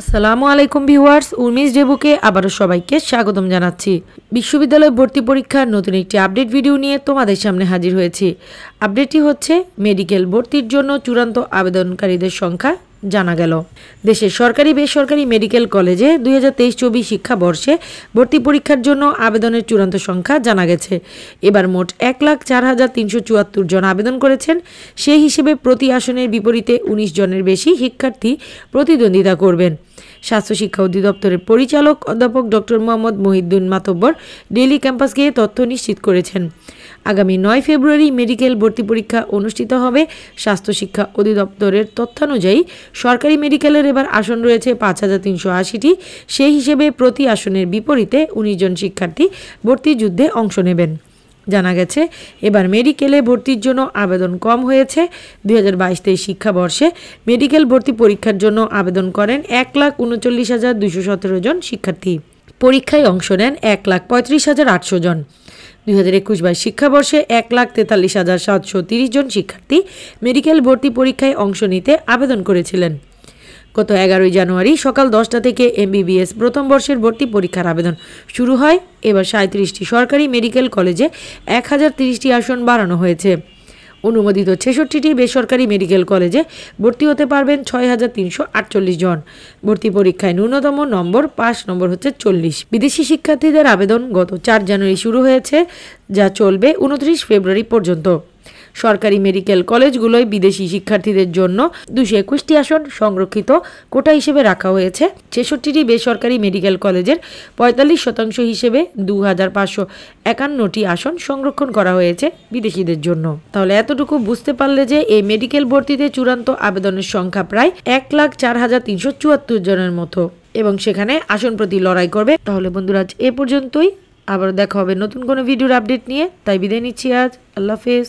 আসসালামু আলাইকুম ভিউয়ার্স উর্মিস ডেবুকে আবারও সবাইকে স্বাগতম জানাচ্ছি বিশ্ববিদ্যালয় ভর্তি পরীক্ষার নতুন একটি আপডেট ভিডিও নিয়ে তোমাদের সামনে হাজির হয়েছি আপডেটটি হচ্ছে মেডিকেল ভর্তির জন্য চূড়ান্ত আবেদনকারীদের সংখ্যা জানা গেল দেশের সরকারি বেসরকারি মেডিকেল কলেজে দুই হাজার তেইশ চব্বিশ শিক্ষাবর্ষে ভর্তি পরীক্ষার জন্য আবেদনের চূড়ান্ত সংখ্যা জানা গেছে এবার মোট এক লাখ চার হাজার তিনশো চুয়াত্তর জন আবেদন করেছেন সেই হিসেবে প্রতি আসনের বিপরীতে উনিশ জনের বেশি শিক্ষার্থী প্রতিদ্বন্দ্বিতা করবেন স্বাস্থ্য শিক্ষা অধিদপ্তরের পরিচালক অধ্যাপক doctor Mohammad Mohiddin Matabbar daily campus গিয়ে তথ্য নিশ্চিত করেছেন আগামী নয় ফেব্রুয়ারি মেডিকেল ভর্তি পরীক্ষা অনুষ্ঠিত হবে স্বাস্থ্য শিক্ষা অধিদপ্তরের তথ্যানুযায়ী সরকারি মেডিকেলের এবার আসন রয়েছে পাঁচ হাজার তিনশো আশিটি সেই হিসেবে প্রতি আসনের বিপরীতে উনিশ জন শিক্ষার্থী ভর্তি যুদ্ধে অংশ নেবেন জানা গেছে এবার মেডিকেলে ভর্তির জন্য আবেদন কম হয়েছে দুই হাজার বাইশ তেইশ শিক্ষাবর্ষে মেডিকেল ভর্তি পরীক্ষার জন্য আবেদন করেন এক লাখ উনচল্লিশ হাজার দুশো সতেরো জন শিক্ষার্থী পরীক্ষায় অংশ নেন এক লাখ পঁয়ত্রিশ হাজার আটশো জন দুই হাজার একুশ বাইশ শিক্ষাবর্ষে এক লাখ তেতাল্লিশ হাজার সাতশো তিরিশ জন শিক্ষার্থী মেডিকেল ভর্তি পরীক্ষায় অংশ নিতে আবেদন করেছিলেন গত এগারোই জানুয়ারি সকাল দশটা থেকে এমবিবিএস প্রথম বর্ষের ভর্তি পরীক্ষার আবেদন শুরু হয় এবার সাঁত্রিশটি সরকারি মেডিকেল কলেজে এক হাজার তিরিশটি আসন বাড়ানো হয়েছে অনুমোদিত ছেষট্টিটি বেসরকারি মেডিকেল কলেজে ভর্তি হতে পারবেন ছয় হাজার তিনশো আটচল্লিশ জন ভর্তি পরীক্ষায় ন্যূনতম নম্বর পাশ নম্বর হচ্ছে চল্লিশ বিদেশি শিক্ষার্থীদের আবেদন গত চার জানুয়ারি শুরু হয়েছে যা চলবে উনত্রিশ ফেব্রুয়ারি পর্যন্ত সরকারি মেডিকেল কলেজগুলোই বিদেশি শিক্ষার্থীদের জন্য দুশো একুশটি আসন সংরক্ষিত কোটা হিসেবে রাখা হয়েছে ছেষট্টিটি বেসরকারি মেডিকেল কলেজের পঁয়তাল্লিশ শতাংশ হিসেবে দু হাজার পাঁচশো একান্নটি আসন সংরক্ষণ করা হয়েছে বিদেশিদের জন্য তাহলে এতটুকু বুঝতে পারলে যে এই মেডিকেল ভর্তিতে চূড়ান্ত আবেদনের সংখ্যা প্রায় এক লাখ চার হাজার তিনশো চুয়াত্তর জনের মতো এবং সেখানে আসন প্রতি লড়াই করবে তাহলে বন্ধুরা এ পর্যন্তই আবার দেখা হবে নতুন কোনো ভিডিওর আপডেট নিয়ে তাই বিদায় নিচ্ছি আজ আল্লাহ হাফেজ